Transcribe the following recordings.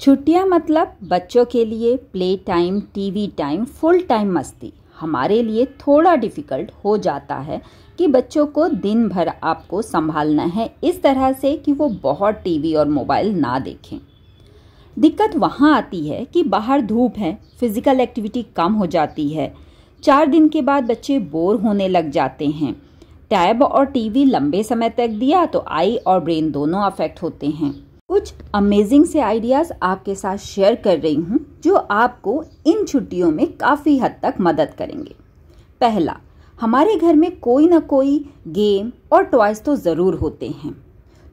छुट्टियां मतलब बच्चों के लिए play time TV time full time मस्ती हमारे लिए थोड़ा डिफ़िकल्ट हो जाता है कि बच्चों को दिन भर आपको संभालना है इस तरह से कि वो बहुत टीवी और मोबाइल ना देखें दिक्कत वहाँ आती है कि बाहर धूप है फिज़िकल एक्टिविटी कम हो जाती है चार दिन के बाद बच्चे बोर होने लग जाते हैं टैब और टीवी लंबे समय तक दिया तो आई और ब्रेन दोनों अफेक्ट होते हैं कुछ अमेजिंग से आइडियाज़ आपके साथ शेयर कर रही हूँ जो आपको इन छुट्टियों में काफ़ी हद तक मदद करेंगे पहला हमारे घर में कोई ना कोई गेम और टॉयज़ तो ज़रूर होते हैं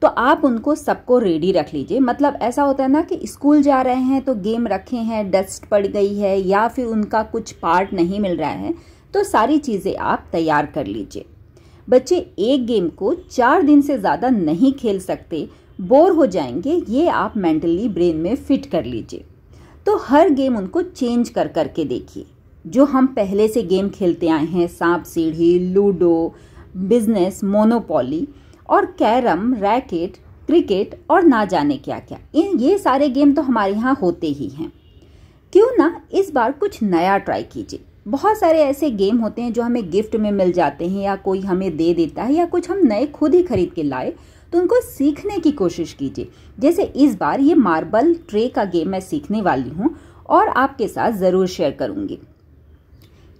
तो आप उनको सबको रेडी रख लीजिए मतलब ऐसा होता है ना कि स्कूल जा रहे हैं तो गेम रखे हैं डस्ट पड़ गई है या फिर उनका कुछ पार्ट नहीं मिल रहा है तो सारी चीज़ें आप तैयार कर लीजिए बच्चे एक गेम को चार दिन से ज़्यादा नहीं खेल सकते बोर हो जाएंगे ये आप मेंटली ब्रेन में फिट कर लीजिए तो हर गेम उनको चेंज कर कर के देखिए जो हम पहले से गेम खेलते आए हैं सांप सीढ़ी लूडो बिजनेस मोनोपोली और कैरम रैकेट क्रिकेट और ना जाने क्या क्या इन ये सारे गेम तो हमारे यहाँ होते ही हैं क्यों ना इस बार कुछ नया ट्राई कीजिए बहुत सारे ऐसे गेम होते हैं जो हमें गिफ्ट में मिल जाते हैं या कोई हमें दे देता है या कुछ हम नए खुद ही खरीद के लाए तो उनको सीखने की कोशिश कीजिए जैसे इस बार ये मार्बल ट्रे का गेम मैं सीखने वाली हूँ और आपके साथ ज़रूर शेयर करूँगी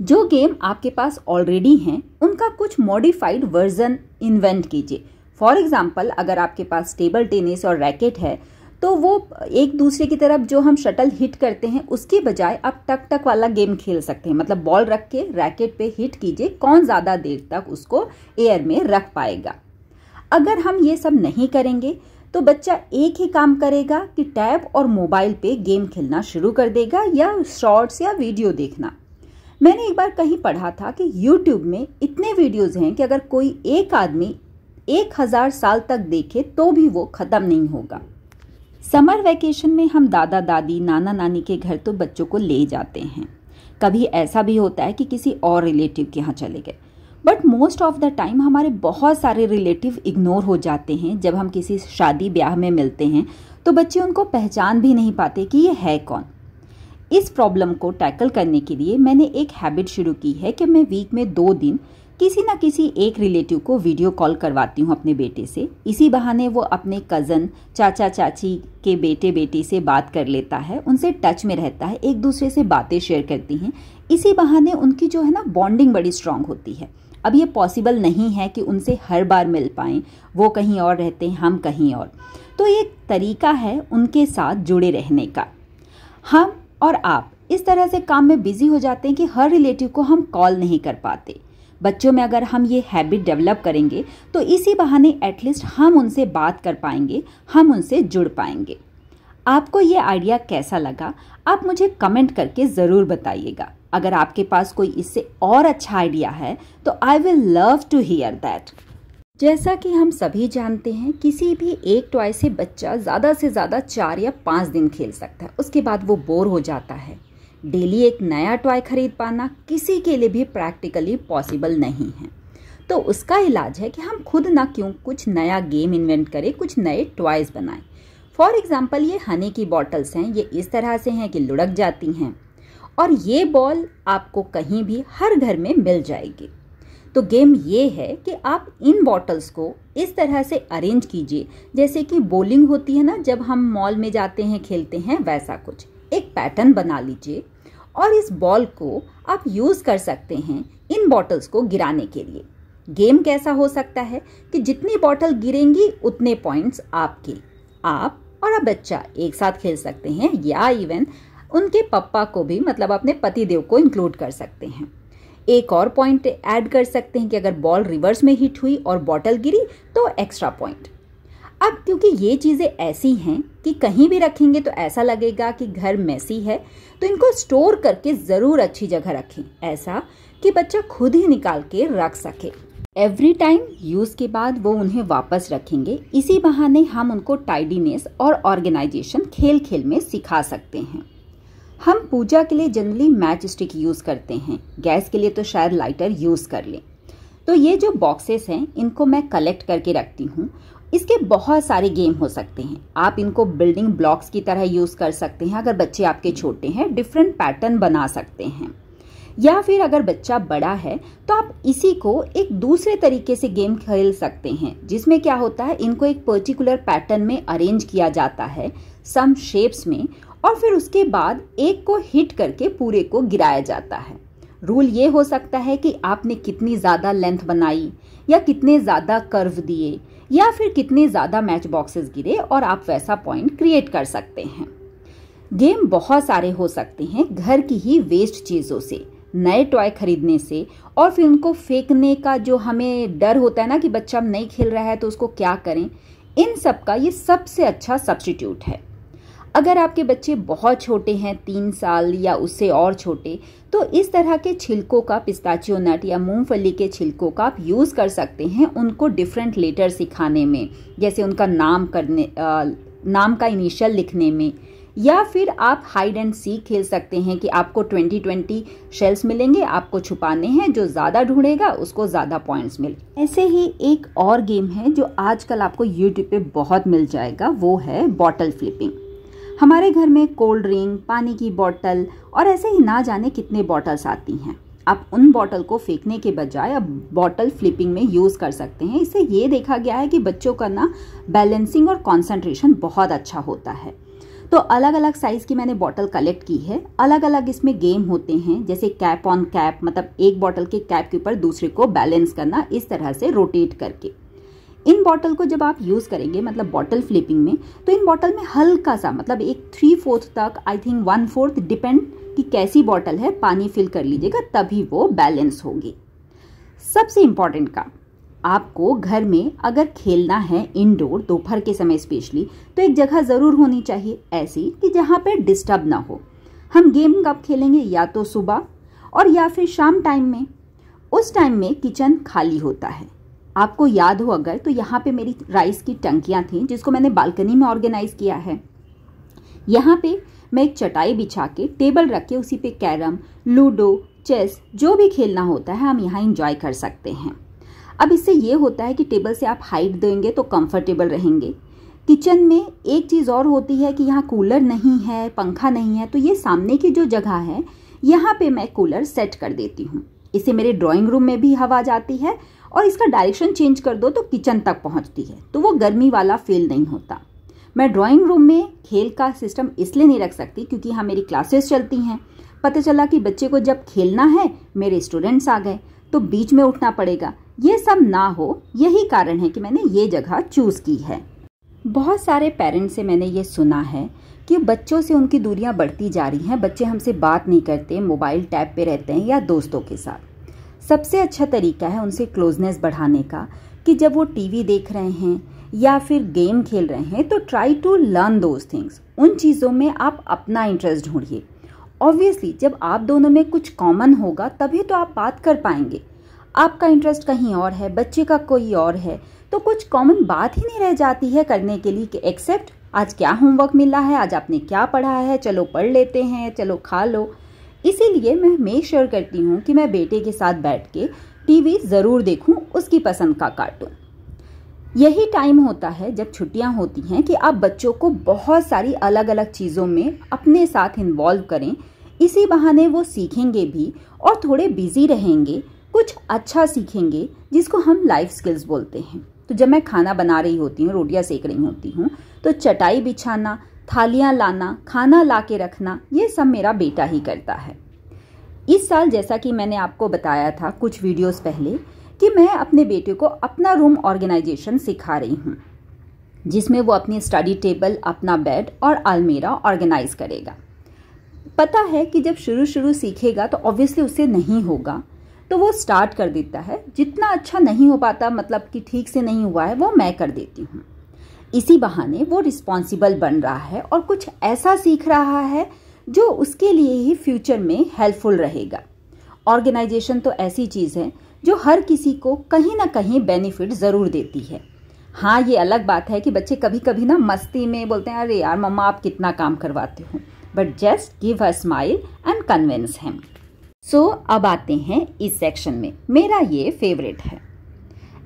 जो गेम आपके पास ऑलरेडी हैं उनका कुछ मॉडिफाइड वर्जन इन्वेंट कीजिए फॉर एग्ज़ाम्पल अगर आपके पास टेबल टेनिस और रैकेट है तो वो एक दूसरे की तरफ जो हम शटल हिट करते हैं उसके बजाय आप टक टक वाला गेम खेल सकते हैं मतलब बॉल रख के रैकेट पे हिट कीजिए कौन ज़्यादा देर तक उसको एयर में रख पाएगा अगर हम ये सब नहीं करेंगे तो बच्चा एक ही काम करेगा कि टैब और मोबाइल पे गेम खेलना शुरू कर देगा या शॉर्ट्स या वीडियो देखना मैंने एक बार कहीं पढ़ा था कि यूट्यूब में इतने वीडियोस हैं कि अगर कोई एक आदमी एक हज़ार साल तक देखे तो भी वो ख़त्म नहीं होगा समर वैकेशन में हम दादा दादी नाना नानी के घर तो बच्चों को ले जाते हैं कभी ऐसा भी होता है कि किसी और रिलेटिव के यहाँ चले गए but most of the time हमारे बहुत सारे रिलेटिव इग्नोर हो जाते हैं जब हम किसी शादी ब्याह में मिलते हैं तो बच्चे उनको पहचान भी नहीं पाते कि ये है कौन इस प्रॉब्लम को टैकल करने के लिए मैंने एक हैबिट शुरू की है कि मैं वीक में दो दिन किसी ना किसी एक रिलेटिव को वीडियो कॉल करवाती हूँ अपने बेटे से इसी बहाने वो अपने कज़न चाचा चाची के बेटे बेटी से बात कर लेता है उनसे टच में रहता है एक दूसरे से बातें शेयर करती हैं इसी बहाने उनकी जो है ना बॉन्डिंग बड़ी स्ट्रांग होती है अब ये पॉसिबल नहीं है कि उनसे हर बार मिल पाएं वो कहीं और रहते हैं हम कहीं और तो ये तरीका है उनके साथ जुड़े रहने का हम और आप इस तरह से काम में बिजी हो जाते हैं कि हर रिलेटिव को हम कॉल नहीं कर पाते बच्चों में अगर हम ये हैबिट डेवलप करेंगे तो इसी बहाने एटलीस्ट हम उनसे बात कर पाएंगे हम उनसे जुड़ पाएंगे आपको ये आइडिया कैसा लगा आप मुझे कमेंट करके ज़रूर बताइएगा अगर आपके पास कोई इससे और अच्छा आइडिया है तो I will love to hear that जैसा कि हम सभी जानते हैं किसी भी एक टॉय से बच्चा ज़्यादा से ज़्यादा चार या पाँच दिन खेल सकता है उसके बाद वो बोर हो जाता है डेली एक नया टॉय खरीद पाना किसी के लिए भी प्रैक्टिकली पॉसिबल नहीं है तो उसका इलाज है कि हम खुद ना क्यों कुछ नया गेम इन्वेंट करें कुछ नए टॉयज़ बनाएं फॉर एग्ज़ाम्पल ये हनी की बॉटल्स हैं ये इस तरह से हैं कि लुढ़क जाती हैं और ये बॉल आपको कहीं भी हर घर में मिल जाएगी तो गेम ये है कि आप इन बॉटल्स को इस तरह से अरेंज कीजिए जैसे कि बॉलिंग होती है ना जब हम मॉल में जाते हैं खेलते हैं वैसा कुछ एक पैटर्न बना लीजिए और इस बॉल को आप यूज़ कर सकते हैं इन बॉटल्स को गिराने के लिए गेम कैसा हो सकता है कि जितनी बॉटल गिरेंगी उतने पॉइंट्स आपके आप और आप बच्चा एक साथ खेल सकते हैं या इवन उनके पप्पा को भी मतलब अपने पति देव को इंक्लूड कर सकते हैं एक और पॉइंट ऐड कर सकते हैं कि अगर बॉल रिवर्स में हिट हुई और बॉटल गिरी तो एक्स्ट्रा पॉइंट अब क्योंकि ये चीज़ें ऐसी हैं कि कहीं भी रखेंगे तो ऐसा लगेगा कि घर मैसी है तो इनको स्टोर करके ज़रूर अच्छी जगह रखें ऐसा कि बच्चा खुद ही निकाल के रख सके एवरी टाइम यूज़ के बाद वो उन्हें वापस रखेंगे इसी बहाने हम उनको टाइडीनेस और ऑर्गेनाइजेशन खेल खेल में सिखा सकते हैं हम पूजा के लिए जनरली मैच स्टिक यूज़ करते हैं गैस के लिए तो शायद लाइटर यूज़ कर लें तो ये जो बॉक्सेस हैं इनको मैं कलेक्ट करके रखती हूँ इसके बहुत सारे गेम हो सकते हैं आप इनको बिल्डिंग ब्लॉक्स की तरह यूज़ कर सकते हैं अगर बच्चे आपके छोटे हैं डिफरेंट पैटर्न बना सकते हैं या फिर अगर बच्चा बड़ा है तो आप इसी को एक दूसरे तरीके से गेम खेल सकते हैं जिसमें क्या होता है इनको एक पर्टिकुलर पैटर्न में अरेंज किया जाता है सम शेप्स में और फिर उसके बाद एक को हिट करके पूरे को गिराया जाता है रूल ये हो सकता है कि आपने कितनी ज़्यादा लेंथ बनाई या कितने ज़्यादा कर्व दिए या फिर कितने ज़्यादा मैच बॉक्सेस गिरे और आप वैसा पॉइंट क्रिएट कर सकते हैं गेम बहुत सारे हो सकते हैं घर की ही वेस्ट चीज़ों से नए टॉय खरीदने से और फिर उनको फेंकने का जो हमें डर होता है ना कि बच्चा अब नहीं खेल रहा है तो उसको क्या करें इन सब का ये सबसे अच्छा सब्सटीट्यूट है अगर आपके बच्चे बहुत छोटे हैं तीन साल या उससे और छोटे तो इस तरह के छिलकों का पिस्ताचियो नट या मूंगफली के छिलकों का आप यूज़ कर सकते हैं उनको डिफरेंट लेटर सिखाने में जैसे उनका नाम करने आ, नाम का इनिशियल लिखने में या फिर आप हाइड एंड सी खेल सकते हैं कि आपको 20 20 शेल्स मिलेंगे आपको छुपाने हैं जो ज़्यादा ढूंढेगा उसको ज़्यादा पॉइंट्स मिले ऐसे ही एक और गेम है जो आजकल आपको यूट्यूब पे बहुत मिल जाएगा वो है बॉटल फ्लिपिंग हमारे घर में कोल्ड ड्रिंक पानी की बॉटल और ऐसे ही ना जाने कितने बॉटल्स आती हैं आप उन बॉटल को फेंकने के बजाय अब बॉटल फ्लिपिंग में यूज़ कर सकते हैं इससे ये देखा गया है कि बच्चों का ना बैलेंसिंग और कंसंट्रेशन बहुत अच्छा होता है तो अलग अलग साइज़ की मैंने बॉटल कलेक्ट की है अलग अलग इसमें गेम होते हैं जैसे कैप ऑन कैप मतलब एक बॉटल के कैप के ऊपर दूसरे को बैलेंस करना इस तरह से रोटेट करके इन बॉटल को जब आप यूज़ करेंगे मतलब बॉटल फ्लिपिंग में तो इन बॉटल में हल्का सा मतलब एक थ्री फोर्थ तक I think one fourth depend कि कैसी बॉटल है पानी फिल कर लीजिएगा तभी वो बैलेंस होगी सबसे इंपॉर्टेंट काम आपको घर में अगर खेलना है इंडोर दोपहर के समय स्पेशली तो एक जगह ज़रूर होनी चाहिए ऐसी कि जहाँ पर डिस्टर्ब ना हो हम गेम कब खेलेंगे या तो सुबह और या फिर शाम टाइम में उस टाइम में किचन खाली होता है आपको याद हो अगर तो यहाँ पे मेरी राइस की टंकियाँ थीं जिसको मैंने बालकनी में ऑर्गेनाइज किया है यहाँ पे मैं एक चटाई बिछा के टेबल रख के उसी पे कैरम लूडो चेस जो भी खेलना होता है हम यहाँ इंजॉय कर सकते हैं अब इससे ये होता है कि टेबल से आप हाइट देंगे तो कंफर्टेबल रहेंगे किचन में एक चीज़ और होती है कि यहाँ कूलर नहीं है पंखा नहीं है तो ये सामने की जो जगह है यहाँ पे मैं कूलर सेट कर देती हूँ इससे मेरे ड्राइंग रूम में भी हवा जाती है और इसका डायरेक्शन चेंज कर दो तो किचन तक पहुँचती है तो वो गर्मी वाला फील नहीं होता मैं ड्राइंग रूम में खेल का सिस्टम इसलिए नहीं रख सकती क्योंकि यहाँ मेरी क्लासेस चलती हैं पता चला कि बच्चे को जब खेलना है मेरे स्टूडेंट्स आ गए तो बीच में उठना पड़ेगा ये सब ना हो यही कारण है कि मैंने ये जगह चूज़ की है बहुत सारे पेरेंट्स से मैंने ये सुना है कि बच्चों से उनकी दूरियां बढ़ती जा रही हैं बच्चे हमसे बात नहीं करते मोबाइल टैब पे रहते हैं या दोस्तों के साथ सबसे अच्छा तरीका है उनसे क्लोजनेस बढ़ाने का कि जब वो टीवी देख रहे हैं या फिर गेम खेल रहे हैं तो try to learn those things उन चीज़ों में आप अपना इंटरेस्ट ढूंढिए ऑब्वियसली जब आप दोनों में कुछ कॉमन होगा तभी तो आप बात कर पाएंगे आपका इंटरेस्ट कहीं और है बच्चे का कोई और है तो कुछ कॉमन बात ही नहीं रह जाती है करने के लिए कि एक्सेप्ट आज क्या होमवर्क मिला है आज आपने क्या पढ़ा है चलो पढ़ लेते हैं चलो खा लो इसीलिए मैं मेक श्योर करती हूँ कि मैं बेटे के साथ बैठ के टीवी ज़रूर देखूँ उसकी पसंद का कार्टून यही टाइम होता है जब छुट्टियां होती हैं कि आप बच्चों को बहुत सारी अलग अलग चीज़ों में अपने साथ इन्वॉल्व करें इसी बहाने वो सीखेंगे भी और थोड़े बिजी रहेंगे कुछ अच्छा सीखेंगे जिसको हम लाइफ स्किल्स बोलते हैं तो जब मैं खाना बना रही होती हूँ रोटियाँ सेक रही होती हूँ तो चटाई बिछाना थालियाँ लाना खाना ला के रखना ये सब मेरा बेटा ही करता है इस साल जैसा कि मैंने आपको बताया था कुछ वीडियोस पहले कि मैं अपने बेटे को अपना रूम ऑर्गेनाइजेशन सिखा रही हूँ जिसमें वो अपनी स्टडी टेबल अपना बेड और अलमीरा ऑर्गेनाइज करेगा पता है कि जब शुरू शुरू सीखेगा तो ऑब्वियसली उसे नहीं होगा तो वो स्टार्ट कर देता है जितना अच्छा नहीं हो पाता मतलब कि ठीक से नहीं हुआ है वो मैं कर देती हूँ इसी बहाने वो रिस्पॉन्सिबल बन रहा है और कुछ ऐसा सीख रहा है जो उसके लिए ही फ्यूचर में हेल्पफुल रहेगा ऑर्गेनाइजेशन तो ऐसी चीज़ है जो हर किसी को कहीं ना कहीं बेनिफिट ज़रूर देती है हाँ ये अलग बात है कि बच्चे कभी कभी ना मस्ती में बोलते हैं अरे यार मम्मा आप कितना काम करवाते हो but just give a smile and convince him so so, अब आते हैं इस सेक्शन में मेरा ये फेवरेट है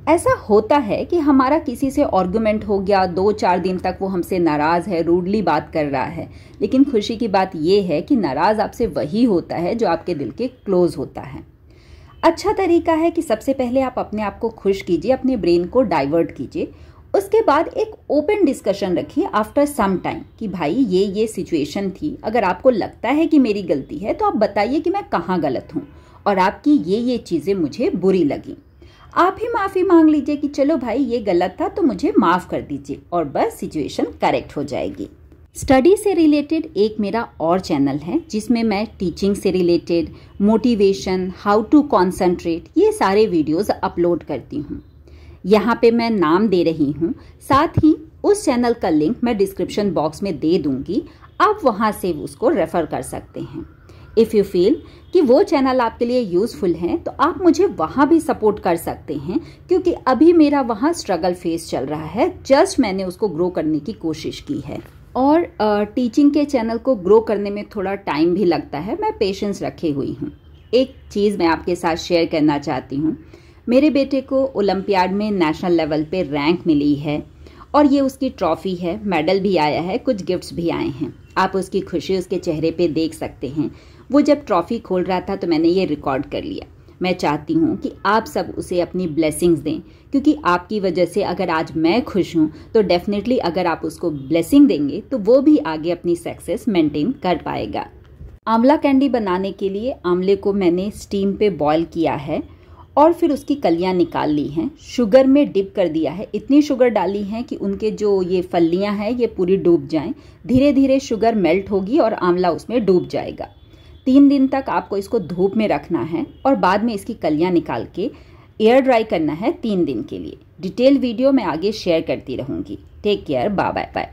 ऐसा होता है कि हमारा किसी से ऑर्गूमेंट हो गया दो चार दिन तक वो हमसे नाराज़ है रूडली बात कर रहा है लेकिन खुशी की बात यह है कि नाराज़ आपसे वही होता है जो आपके दिल के क्लोज होता है अच्छा तरीका है कि सबसे पहले आप अपने आप को खुश कीजिए अपने ब्रेन को डाइवर्ट कीजिए उसके बाद एक ओपन डिस्कशन रखिए आफ्टर सम टाइम कि भाई ये ये सिचुएशन थी अगर आपको लगता है कि मेरी गलती है तो आप बताइए कि मैं कहाँ गलत हूँ और आपकी ये ये चीज़ें मुझे बुरी लगी आप ही माफ़ी मांग लीजिए कि चलो भाई ये गलत था तो मुझे माफ़ कर दीजिए और बस सिचुएशन करेक्ट हो जाएगी स्टडी से रिलेटेड एक मेरा और चैनल है जिसमें मैं टीचिंग से related motivation how to concentrate ये सारे वीडियोस अपलोड करती हूँ यहाँ पे मैं नाम दे रही हूँ साथ ही उस चैनल का लिंक मैं डिस्क्रिप्शन बॉक्स में दे दूंगी आप वहाँ से उसको रेफर कर सकते हैं इफ़ यू फील कि वो चैनल आपके लिए यूज़फुल हैं तो आप मुझे वहाँ भी सपोर्ट कर सकते हैं क्योंकि अभी मेरा वहाँ स्ट्रगल फेस चल रहा है जस्ट मैंने उसको ग्रो करने की कोशिश की है और टीचिंग के चैनल को ग्रो करने में थोड़ा टाइम भी लगता है मैं पेशेंस रखी हुई हूँ एक चीज़ मैं आपके साथ शेयर करना चाहती हूँ मेरे बेटे को ओलंपियाड में नेशनल लेवल पे रैंक मिली है और ये उसकी ट्रॉफी है मेडल भी आया है कुछ गिफ्ट्स भी आए हैं आप उसकी खुशी उसके चेहरे पे देख सकते हैं वो जब ट्रॉफी खोल रहा था तो मैंने ये रिकॉर्ड कर लिया मैं चाहती हूँ कि आप सब उसे अपनी ब्लेसिंग्स दें क्योंकि आपकी वजह से अगर आज मैं खुश हूँ तो डेफिनेटली अगर आप उसको ब्लेसिंग देंगे तो वो भी आगे अपनी सक्सेस मेंटेन कर पाएगा आंवला कैंडी बनाने के लिए आंवले को मैंने स्टीम पे बॉईल किया है और फिर उसकी कलियां निकाल ली हैं शुगर में डिप कर दिया है इतनी शुगर डाली है कि उनके जो ये फलियां हैं ये पूरी डूब जाएं धीरे धीरे शुगर मेल्ट होगी और आंवला उसमें डूब जाएगा तीन दिन तक आपको इसको धूप में रखना है और बाद में इसकी कलियां निकाल के एयर ड्राई करना है तीन दिन के लिए डिटेल वीडियो मैं आगे शेयर करती रहूँगी टेक केयर बाय बाय